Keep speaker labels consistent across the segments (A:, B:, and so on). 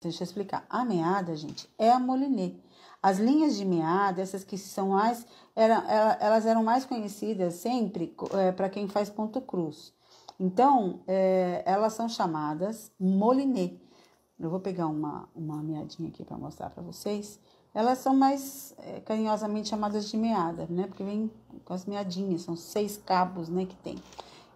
A: Deixa eu explicar. A meada, gente, é a moliné. As linhas de meada, essas que são mais, é, elas eram mais conhecidas sempre é, para quem faz ponto cruz. Então, é, elas são chamadas moliné. Eu vou pegar uma, uma meadinha aqui para mostrar para vocês. Elas são mais é, carinhosamente chamadas de meada, né? Porque vem com as meadinhas, são seis cabos, né, que tem.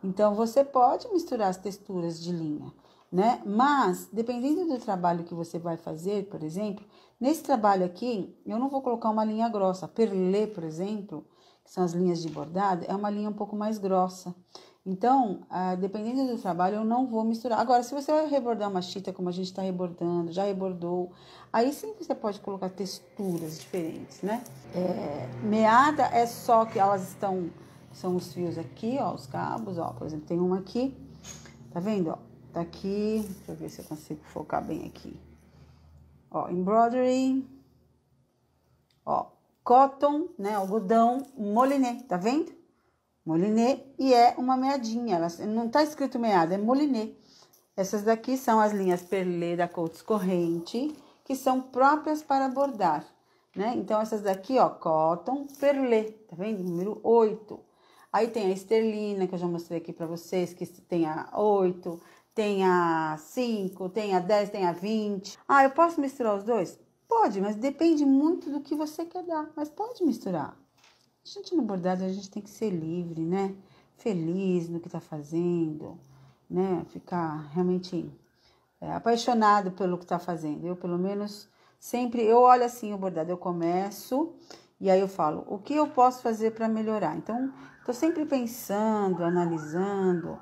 A: Então, você pode misturar as texturas de linha né? Mas, dependendo do trabalho que você vai fazer, por exemplo, nesse trabalho aqui, eu não vou colocar uma linha grossa. Perlé, por exemplo, que são as linhas de bordado, é uma linha um pouco mais grossa. Então, ah, dependendo do trabalho, eu não vou misturar. Agora, se você vai rebordar uma chita como a gente está rebordando, já rebordou, aí sim você pode colocar texturas diferentes, né? É, meada é só que elas estão, são os fios aqui, ó, os cabos, ó. Por exemplo, tem uma aqui, tá vendo, ó? Tá aqui, deixa eu ver se eu consigo focar bem aqui. Ó, embroidery. Ó, cotton, né, algodão, moliné, tá vendo? Moliné e é uma meadinha, ela não tá escrito meada, é moliné. Essas daqui são as linhas perlé da Coutos Corrente, que são próprias para bordar, né? Então, essas daqui, ó, cotton, perlé, tá vendo? Número 8. Aí tem a esterlina, que eu já mostrei aqui para vocês, que tem a 8 tenha 5, tenha 10, tenha 20. Ah, eu posso misturar os dois? Pode, mas depende muito do que você quer dar. Mas pode misturar. A gente no bordado, a gente tem que ser livre, né? Feliz no que tá fazendo, né? Ficar realmente é, apaixonado pelo que tá fazendo. Eu, pelo menos, sempre eu olho assim o bordado, eu começo e aí eu falo, o que eu posso fazer para melhorar? Então, tô sempre pensando, analisando,